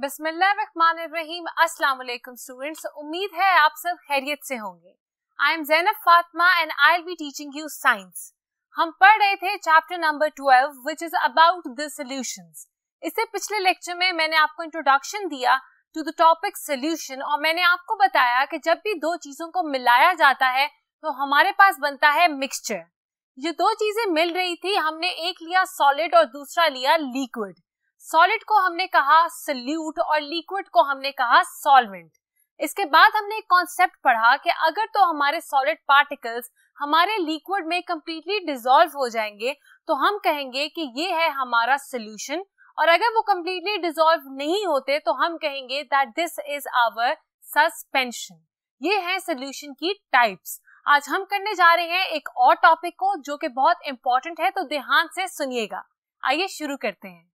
बिस्मिल्लाहिर्रहमानिर्रहीम अस्सलाम स्टूडेंट्स उम्मीद है आप सब खैरियत से होंगे I am Zainab Fatma and I'll be teaching you science हम पढ़ रहे थे chapter number twelve which is about the solution इससे पिछले लेक्चर में मैंने आपको इंट्रोडक्शन दिया टू द टॉपिक सोल्यूशन और मैंने आपको बताया कि जब भी दो चीजों को मिलाया जाता है तो हमारे पास बनता है मिक्सचर ये दो चीजें मिल रही थी हमने एक लिया सॉलिड और दूसरा लिया लिक्विड सॉलिड को हमने कहा सल्यूट और लिक्विड को हमने कहा सॉल्वेंट इसके बाद हमने एक कॉन्सेप्ट पढ़ा कि अगर तो हमारे सॉलिड पार्टिकल्स हमारे लिक्विड में कम्प्लीटली डिजोल्व हो जाएंगे तो हम कहेंगे कि ये है हमारा सोल्यूशन और अगर वो कम्प्लीटली डिजोल्व नहीं होते तो हम कहेंगे that this is our suspension ये है सोल्यूशन की टाइप्स आज हम करने जा रहे हैं एक और टॉपिक को जो कि बहुत इंपॉर्टेंट है तो ध्यान से सुनिएगा आइए शुरू करते हैं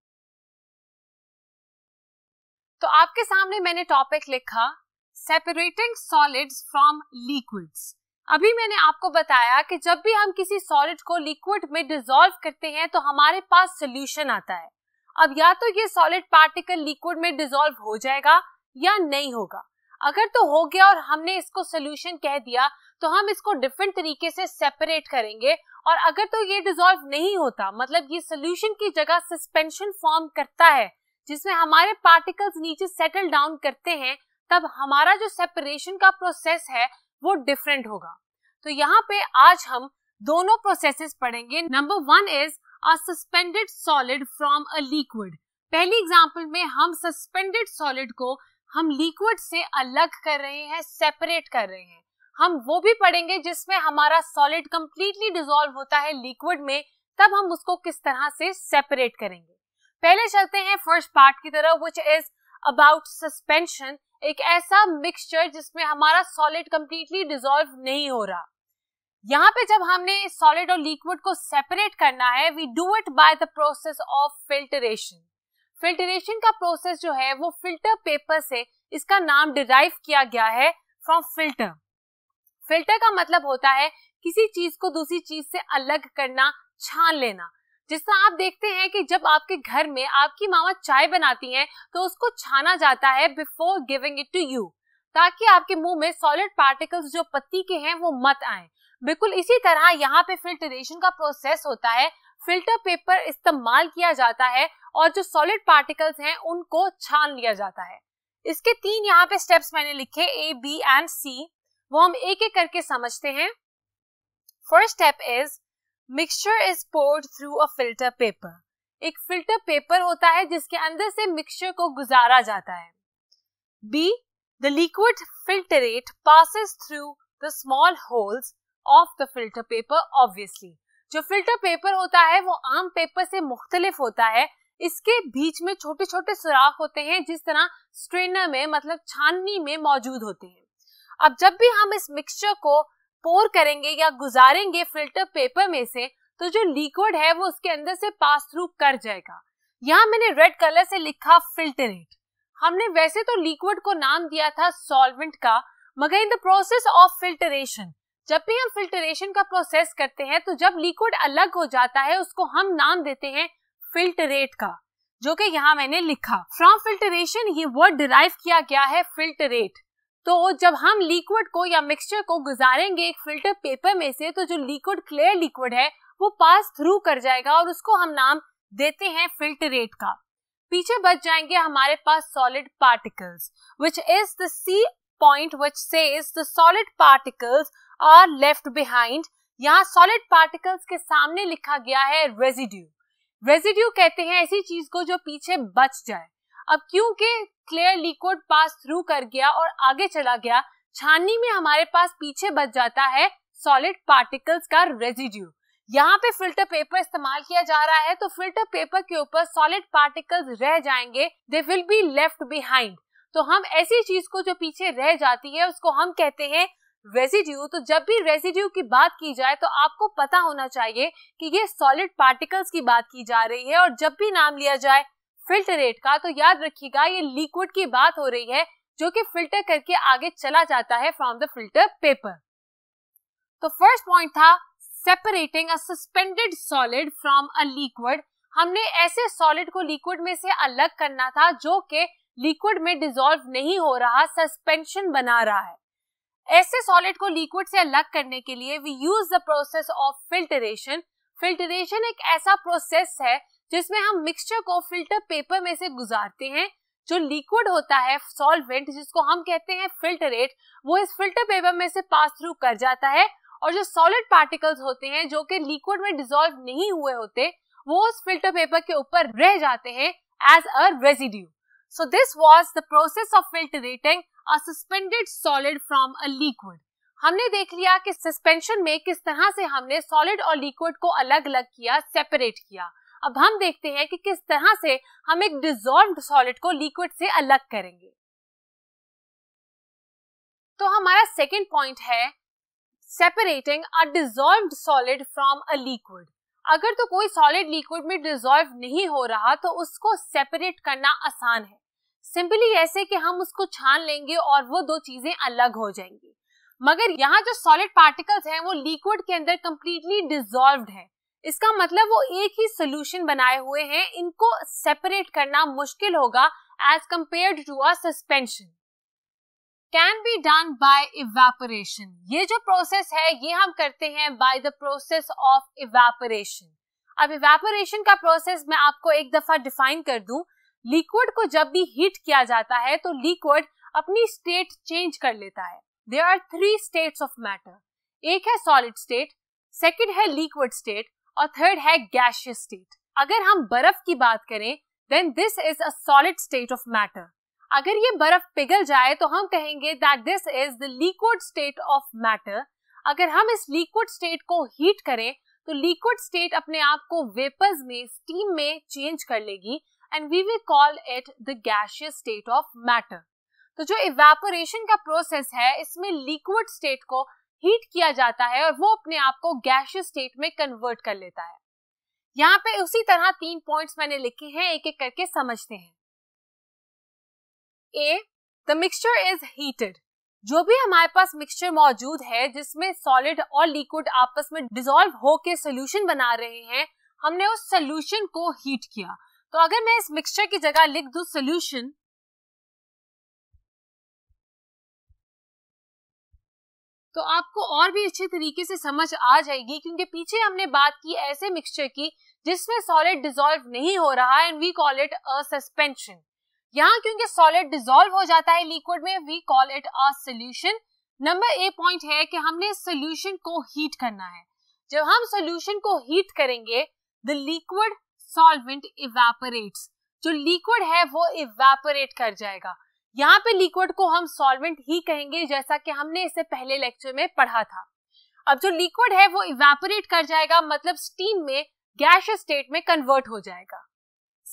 तो आपके सामने मैंने टॉपिक लिखा सेपरेटिंग सॉलिड्स फ्रॉम लिक्विड्स अभी मैंने आपको बताया कि जब भी हम किसी सॉलिड को लिक्विड में डिजोल्व करते हैं तो हमारे पास सोल्यूशन आता है अब या तो ये सॉलिड पार्टिकल लिक्विड में डिजोल्व हो जाएगा या नहीं होगा अगर तो हो गया और हमने इसको सोल्यूशन कह दिया तो हम इसको डिफरेंट तरीके से सेपरेट करेंगे और अगर तो ये डिजोल्व नहीं होता मतलब ये सोल्यूशन की जगह सस्पेंशन फॉर्म करता है जिसमें हमारे पार्टिकल्स नीचे सेटल डाउन करते हैं तब हमारा जो सेपरेशन का प्रोसेस है वो डिफरेंट होगा तो यहाँ पे आज हम दोनों प्रोसेसेस पढ़ेंगे number one is a suspended solid from a liquid पहली एग्जाम्पल में हम सस्पेंडेड सॉलिड को हम लिक्विड से अलग कर रहे हैं सेपरेट कर रहे हैं हम वो भी पढ़ेंगे जिसमें हमारा सॉलिड कंप्लीटली डिजोल्व होता है लिक्विड में तब हम उसको किस तरह से सेपरेट करेंगे पहले चलते हैं फर्स्ट पार्ट की तरफ विच इज अबाउट सस्पेंशन एक ऐसा मिक्सचर जिसमें हमारा सॉलिड कंप्लीटली डिजोल्व नहीं हो रहा यहाँ पे जब हमने सॉलिड और लिक्विड को सेपरेट करना है we do it by the process of filtration filtration का प्रोसेस जो है वो फिल्टर पेपर से इसका नाम डिराइव किया गया है फ्रॉम फिल्टर फिल्टर का मतलब होता है किसी चीज को दूसरी चीज से अलग करना छान लेना तरह आप देखते हैं कि जब आपके घर में आपकी मामा चाय बनाती हैं तो उसको छाना जाता है before giving it to you ताकि आपके मुंह में सॉलिड पार्टिकल्स जो पत्ती के हैं वो मत आए बिल्कुल इसी तरह यहाँ पे फिल्टरेशन का प्रोसेस होता है फिल्टर पेपर इस्तेमाल किया जाता है और जो सॉलिड पार्टिकल्स हैं उनको छान लिया जाता है इसके तीन यहाँ पे स्टेप्स मैंने लिखे ए बी एंड सी वो हम एक एक करके समझते हैं first step is mixture is poured through a filter paper एक फिल्टर पेपर होता है जिसके अंदर से मिक्सचर को गुजारा जाता है be the liquid filtrate passes through the small holes of the filter paper obviously जो फिल्टर पेपर होता है वो आम पेपर से मुख्तलिफ होता है इसके बीच में छोटे छोटे सुराख होते हैं जिस तरह स्ट्रेनर में मतलब छाननी में मौजूद होते हैं अब जब भी हम इस मिक्सचर को पोर करेंगे या गुजारेंगे फिल्टर पेपर में से तो जो लिक्विड है वो उसके अंदर से पास थ्रू कर जाएगा यहाँ मैंने रेड कलर से लिखा फिल्टरेट हमने वैसे तो लिक्विड को नाम दिया था सॉल्वेंट का मगर in the process of filtration जब भी हम फिल्टरेशन का प्रोसेस करते हैं तो जब लिक्विड अलग हो जाता है उसको हम नाम देते हैं फिल्टरेट का जो कि यहाँ मैंने लिखा फ्रॉम फिल्टरेशन ये वर्ड डिराइव किया गया है फिल्टरेट तो जब हम लिक्विड को या मिक्सचर को गुजारेंगे एक फिल्टर पेपर में से तो जो लिक्विड क्लियर लिक्विड है वो पास थ्रू कर जाएगा और उसको हम नाम देते हैं फिल्टरेट का पीछे बच जाएंगे हमारे पास solid particles which is the C point which says the solid particles are left behind यहाँ सॉलिड पार्टिकल्स के सामने लिखा गया है रेजिड्यू रेजिड्यू कहते हैं ऐसी चीज को जो पीछे बच जाए अब क्योंकि क्लियरली कोड पास थ्रू कर गया और आगे चला गया छाननी में हमारे पास पीछे बच जाता है सॉलिड पार्टिकल्स का रेजिड्यू यहाँ पे फिल्टर पेपर इस्तेमाल किया जा रहा है तो फिल्टर पेपर के ऊपर सॉलिड पार्टिकल्स रह जाएंगे they will be left behind तो हम ऐसी चीज को जो पीछे रह जाती है उसको हम कहते हैं रेजिड्यू तो जब भी रेजिड्यू की बात की जाए तो आपको पता होना चाहिए कि ये सॉलिड पार्टिकल्स की बात की जा रही है और जब भी नाम लिया जाए फिल्टरेट का तो याद रखिएगा ये लिक्विड की बात हो रही है जो कि फिल्टर करके आगे चला जाता है फ्रॉम द फिल्टर पेपर तो फर्स्ट पॉइंट था separating a suspended solid from a liquid हमने ऐसे सॉलिड को लिक्विड में से अलग करना था जो कि लिक्विड में डिजोल्व नहीं हो रहा सस्पेंशन बना रहा है ऐसे सॉलिड को लिक्विड से अलग करने के लिए we use the process of filtration filtration एक ऐसा प्रोसेस है जिसमें हम मिक्सचर को फिल्टर पेपर में से गुजारते हैं जो लिक्विड होता है सॉल्वेंट जिसको हम कहते हैं फिल्टरेट वो इस फिल्टर पेपर में से पास थ्रू कर जाता है और जो सॉलिड पार्टिकल्स होते हैं जो कि लिक्विड में डिजोल्व नहीं हुए होते वो उस फिल्टर पेपर के ऊपर रह जाते हैं as a residue so this was the process of filtrating a suspended solid from a liquid हमने देख लिया कि सस्पेंशन में किस तरह से हमने सॉलिड और लिक्विड को अलग अलग किया सेपरेट किया अब हम देखते हैं कि किस तरह से हम एक डिजोल्व सॉलिड को लिक्विड से अलग करेंगे तो हमारा सेकेंड पॉइंट है separating a dissolve solid from a liquid अगर तो कोई सॉलिड लिक्विड में डिजोल्व नहीं हो रहा तो उसको सेपरेट करना आसान है सिंपली ऐसे कि हम उसको छान लेंगे और वो दो चीजें अलग हो जाएंगी मगर यहाँ जो सॉलिड पार्टिकल्स हैं वो लिक्विड के अंदर कम्प्लीटली डिजोल्व है इसका मतलब वो एक ही सोल्यूशन बनाए हुए हैं इनको सेपरेट करना मुश्किल होगा as compare to a suspension can be done by evaporation ये जो प्रोसेस है ये हम करते हैं by the process of evaporation अब इवेपोरेशन का प्रोसेस मैं आपको एक दफा डिफाइन कर दू लिक्विड को जब भी हीट किया जाता है तो लिक्विड अपनी स्टेट चेंज कर लेता है there are three states of matter एक है सॉलिड स्टेट सेकेंड है लिक्विड स्टेट और थर्ड है गैशियस स्टेट अगर हम बर्फ की बात करें then this is a solid state of matter अगर ये बर्फ पिघल जाए तो हम कहेंगे that this is the liquid state of matter अगर हम इस लिक्विड स्टेट को हीट करें तो लिक्विड स्टेट अपने आप को वेपर्स में स्टीम में चेंज कर लेगी and we will call it the gaseous state of matter तो जो इवेपोरेशन का प्रोसेस है इसमें लिक्विड स्टेट को हीट किया जाता है और वो अपने आप को गैशियस स्टेट में कन्वर्ट कर लेता है यहाँ पे उसी तरह तीन पॉइंट्स मैंने लिखे हैं एक एक करके समझते हैं A the mixture is heated जो भी हमारे पास मिक्सचर मौजूद है जिसमें सॉलिड और लिक्विड आपस में डिजोल्व होके सोल्यूशन बना रहे हैं हमने उस सोल्यूशन को हीट किया तो अगर मैं इस मिक्सचर की जगह लिख दू सोल्यूशन तो आपको और भी अच्छे तरीके से समझ आ जाएगी क्योंकि पीछे हमने बात की ऐसे मिक्सचर की जिसमें सॉलिड डिजोल्व नहीं हो रहा है and we call it a suspension यहाँ क्योंकि सॉलिड डिजोल्व हो जाता है लिक्विड में we call it a solution number A point है कि हमने सोल्यूशन को हीट करना है जब हम सोल्यूशन को हीट करेंगे द लिक्विड सॉल्वेंट इवेपोरेट्स जो लिक्विड है वो इवेपोरेट कर जाएगा यहाँ पे लिक्विड को हम सॉल्वेंट ही कहेंगे जैसा कि हमने इसे पहले लेक्चर में पढ़ा था अब जो लिक्विड है वो इवेपोरेट कर जाएगा मतलब स्टीम में गैश स्टेट में कन्वर्ट हो जाएगा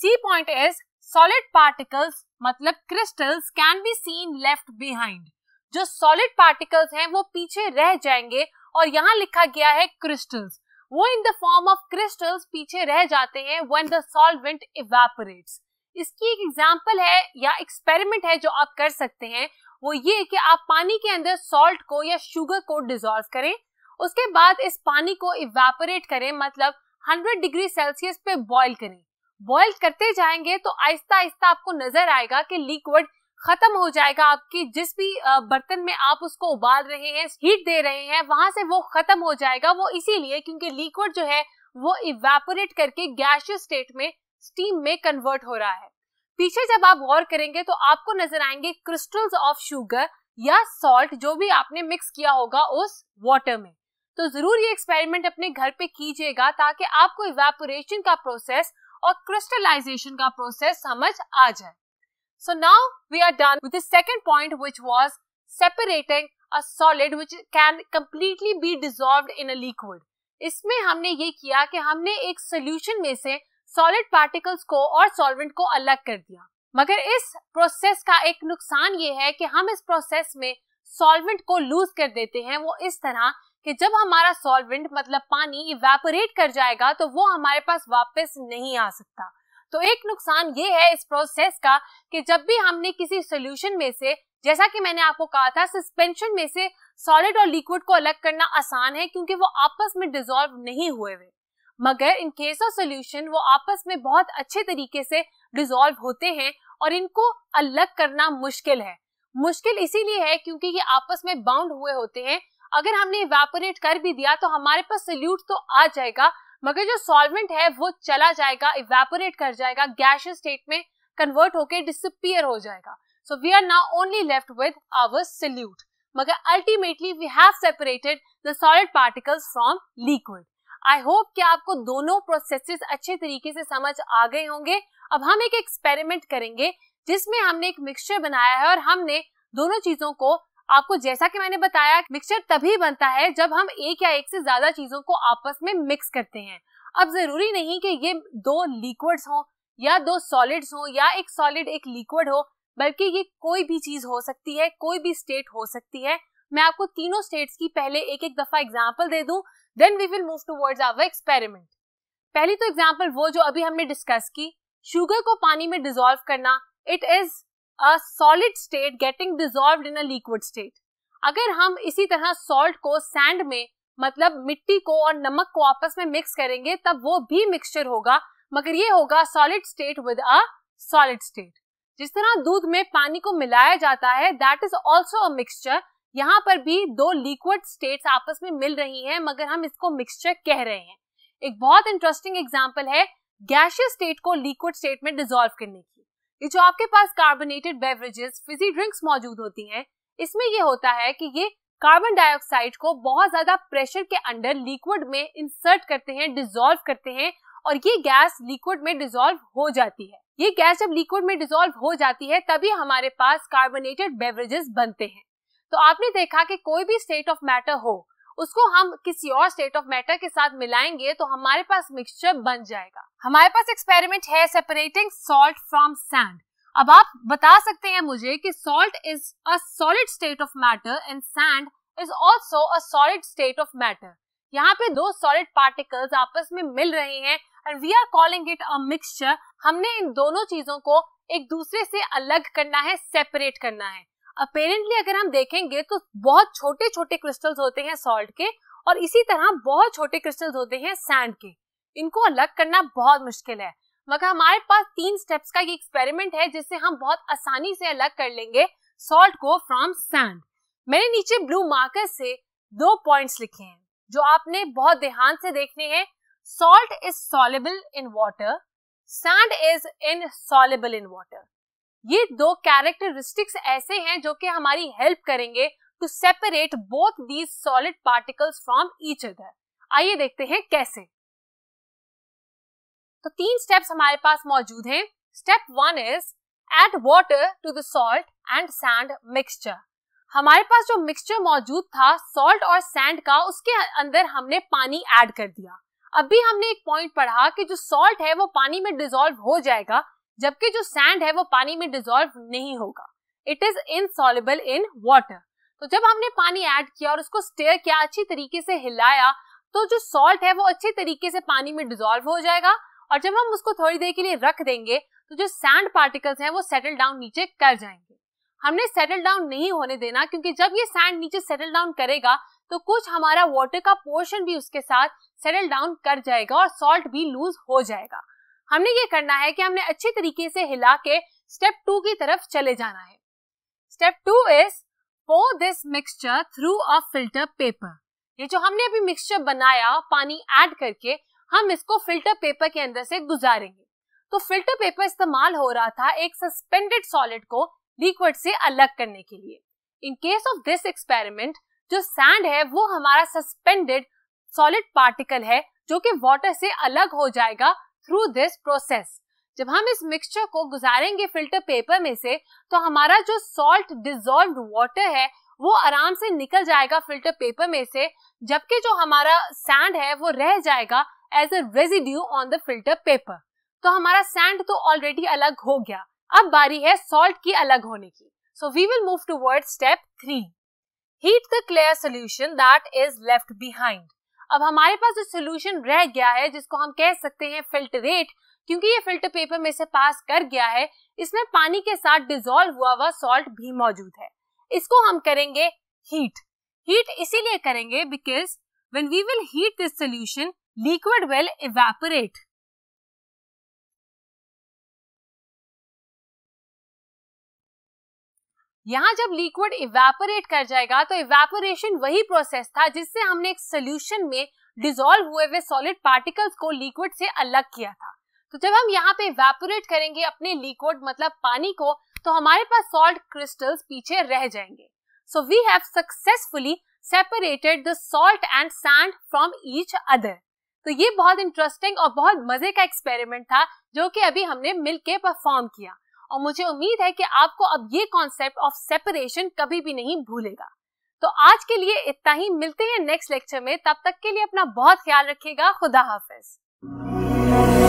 C point is solid particles मतलब crystals can be seen left behind जो सॉलिड पार्टिकल्स हैं वो पीछे रह जाएंगे और यहाँ लिखा गया है क्रिस्टल्स वो in the form of crystals पीछे रह जाते हैं व्हेन द सॉल्वेंट इवेपोरेट्स इसकी एक एग्जाम्पल है या एक्सपेरिमेंट है जो आप कर सकते हैं वो ये कि आप पानी के अंदर सॉल्ट को या शुगर को डिजोल्व करें उसके बाद इस पानी को इवेपोरेट करें मतलब 100 डिग्री सेल्सियस पे बॉईल करें बॉईल करते जाएंगे तो आहिस्ता आहिस्ता आपको नजर आएगा कि लिक्विड खत्म हो जाएगा आपकी जिस भी बर्तन में आप उसको उबाल रहे हैं हीट दे रहे हैं वहां से वो खत्म हो जाएगा वो इसीलिए क्योंकि लिक्विड जो है वो इवेपोरेट करके गैशियस स्टेट में स्टीम में कन्वर्ट हो रहा है पीछे जब आप गौर करेंगे तो आपको नजर आएंगे क्रिस्टल्स ऑफ शुगर या सॉल्ट जो भी आपने मिक्स किया होगा उस वाटर में तो जरूर ये एक्सपेरिमेंट अपने घर पे कीजिएगा ताकि आपको इवेपोरेशन का प्रोसेस और क्रिस्टलाइजेशन का प्रोसेस समझ आ जाए so now we are done with second point which was separating a solid which can completely be dissolve in a liquid इसमें हमने ये किया कि हमने एक सोल्यूशन में से सॉलिड पार्टिकल्स को और सॉल्वेंट को अलग कर दिया मगर इस प्रोसेस का एक नुकसान ये है कि हम इस प्रोसेस में सॉल्वेंट को लूज कर देते हैं वो इस तरह कि जब हमारा सॉल्वेंट मतलब पानी इवेपोरेट कर जाएगा तो वो हमारे पास वापस नहीं आ सकता तो एक नुकसान ये है इस प्रोसेस का कि जब भी हमने किसी सोल्यूशन में से जैसा कि मैंने आपको कहा था सस्पेंशन में से सॉलिड और लिक्विड को अलग करना आसान है क्योंकि वो आपस में डिजोल्व नहीं हुए हुए मगर इन केस ऑफ सोल्यूशन वो आपस में बहुत अच्छे तरीके से डिजोल्व होते हैं और इनको अलग करना मुश्किल है मुश्किल इसीलिए है क्योंकि ये आपस में बाउंड हुए होते हैं अगर हमने इवेपोरेट कर भी दिया तो हमारे पास सोल्यूट तो आ जाएगा मगर जो सॉल्वेंट है वो चला जाएगा इवेपोरेट कर जाएगा गैश स्टेट में कन्वर्ट होकर डिसअपियर हो जाएगा so we are now only left with our solute मगर ultimately we have separated the solid particles from liquid I hope कि आपको दोनों प्रोसेसेस अच्छे तरीके से समझ आ गए होंगे अब हम एक एक्सपेरिमेंट करेंगे जिसमें हमने एक मिक्सचर बनाया है और हमने दोनों चीजों को आपको जैसा कि मैंने बताया मिक्सचर तभी बनता है जब हम एक या एक से ज्यादा चीजों को आपस में मिक्स करते हैं अब जरूरी नहीं कि ये दो लिक्विड्स हो या दो सॉलिड्स हो या एक सॉलिड एक लिक्विड हो बल्कि ये कोई भी चीज हो सकती है कोई भी स्टेट हो सकती है मैं आपको तीनों स्टेट्स की पहले एक एक दफा एग्जाम्पल दे दूं then we will move towards our experiment पहली तो एग्जाम्पल वो जो अभी हमने डिस्कस की शुगर को पानी में डिजोल्व करना it is a solid state getting dissolve in a liquid state अगर हम इसी तरह सॉल्ट को सैंड में मतलब मिट्टी को और नमक को आपस में मिक्स करेंगे तब वो भी मिक्सचर होगा मगर ये होगा solid state with a solid state जिस तरह दूध में पानी को मिलाया जाता है that is also a mixture यहाँ पर भी दो लिक्विड स्टेट्स आपस में मिल रही हैं मगर हम इसको मिक्सचर कह रहे हैं एक बहुत इंटरेस्टिंग एग्जाम्पल है गैशियस स्टेट को लिक्विड स्टेट में डिजोल्व करने की ये जो आपके पास कार्बोनेटेड बेवरेजेस फिजी ड्रिंक्स मौजूद होती हैं इसमें ये होता है कि ये कार्बन डाइऑक्साइड को बहुत ज्यादा प्रेशर के अंडर लिक्विड में इंसर्ट करते हैं डिजोल्व करते हैं और ये गैस लिक्विड में डिजोल्व हो जाती है ये गैस जब लिक्विड में डिजोल्व हो जाती है तभी हमारे पास कार्बोनेटेड बेवरेजेस बनते हैं तो आपने देखा कि कोई भी स्टेट ऑफ मैटर हो उसको हम किसी और स्टेट ऑफ मैटर के साथ मिलाएंगे तो हमारे पास मिक्सचर बन जाएगा हमारे पास एक्सपेरिमेंट है सेपरेटिंग सॉल्ट फ्रॉम सैंड अब आप बता सकते हैं मुझे कि salt is a solid state of matter and sand is also a solid state of matter यहाँ पे दो सॉलिड पार्टिकल्स आपस में मिल रहे हैं and we are calling it a mixture हमने इन दोनों चीजों को एक दूसरे से अलग करना है सेपरेट करना है अपेरेंटली अगर हम देखेंगे तो बहुत छोटे छोटे क्रिस्टल्स होते हैं सॉल्ट के और इसी तरह बहुत छोटे क्रिस्टल्स होते हैं सैंड के इनको अलग करना बहुत मुश्किल है मगर हमारे पास तीन स्टेप्स का ये एक्सपेरिमेंट है जिससे हम बहुत आसानी से अलग कर लेंगे सॉल्ट को फ्रॉम सैंड मैंने नीचे ब्लू मार्कर से दो पॉइंट्स लिखे हैं जो आपने बहुत ध्यान से देखने हैं salt is soluble in water sand is insoluble in water ये दो कैरेक्टरिस्टिक्स ऐसे हैं जो कि हमारी हेल्प करेंगे to separate both these solid particles from each other आइए देखते हैं कैसे तो तीन स्टेप्स हमारे पास मौजूद हैं step one is add water to the salt and sand mixture हमारे पास जो मिक्सचर मौजूद था सॉल्ट और सैंड का उसके अंदर हमने पानी ऐड कर दिया अभी हमने एक पॉइंट पढ़ा कि जो सॉल्ट है वो पानी में डिजोल्व हो जाएगा जबकि जो सैंड है वो पानी में डिजोल्व नहीं होगा it is insoluble in water तो जब हमने पानी ऐड किया और उसको स्टेयर किया अच्छी तरीके से हिलाया तो जो सॉल्ट है वो अच्छे तरीके से पानी में डिजोल्व हो जाएगा और जब हम उसको थोड़ी देर के लिए रख देंगे तो जो सैंड पार्टिकल्स हैं वो सेटल डाउन नीचे कर जाएंगे हमने सेटल डाउन नहीं होने देना क्योंकि जब ये सैंड नीचे सेटल डाउन करेगा तो कुछ हमारा वाटर का पोर्शन भी उसके साथ सेटल डाउन कर जाएगा और सॉल्ट भी लूज हो जाएगा हमने ये करना है कि हमने अच्छे तरीके से हिला के स्टेप टू की तरफ चले जाना है step two is pour this mixture through a filter paper ये जो हमने अभी मिक्सचर बनाया पानी ऐड करके हम इसको फिल्टर पेपर के अंदर से गुजारेंगे तो फिल्टर पेपर इस्तेमाल हो रहा था एक सस्पेंडेड सॉलिड को लिक्विड से अलग करने के लिए in case of this experiment जो सैंड है वो हमारा सस्पेंडेड सॉलिड पार्टिकल है जो कि वाटर से अलग हो जाएगा थ्रू दिस प्रोसेस जब हम इस मिक्सचर को गुजारेंगे फिल्टर पेपर में से तो हमारा जो सॉल्ट डिजोल्व वाटर है वो आराम से निकल जाएगा फिल्टर पेपर में से जबकि जो हमारा सैंड है वो रह जाएगा as a residue on the filter paper तो हमारा सैंड तो ऑलरेडी अलग हो गया अब बारी है सॉल्ट की अलग होने की so we will move forward step three heat the clear solution that is left behind अब हमारे पास जो सोल्यूशन रह गया है जिसको हम कह सकते हैं फिल्टरेट क्योंकि ये फिल्टर पेपर में से पास कर गया है इसमें पानी के साथ डिजोल्व हुआ हुआ सॉल्ट भी मौजूद है इसको हम करेंगे हीट हीट इसीलिए करेंगे because when we will heat this solution liquid will evaporate यहाँ जब लिक्विड इवेपोरेट कर जाएगा तो इवेपोरेशन वही प्रोसेस था जिससे हमने एक सोल्यूशन में डिजोल्व हुए हुए सॉलिड पार्टिकल्स को लिक्विड से अलग किया था तो जब हम यहाँ पे इवेपोरेट करेंगे अपने लिक्विड मतलब पानी को तो हमारे पास सॉल्ट क्रिस्टल्स पीछे रह जाएंगे so we have successfully separated the salt and sand from each other तो ये बहुत इंटरेस्टिंग और बहुत मजे का एक्सपेरिमेंट था जो कि अभी हमने मिलके परफॉर्म किया और मुझे उम्मीद है कि आपको अब ये कॉन्सेप्ट ऑफ सेपरेशन कभी भी नहीं भूलेगा तो आज के लिए इतना ही मिलते हैं नेक्स्ट लेक्चर में तब तक के लिए अपना बहुत ख्याल रखिएगा खुदा हाफिज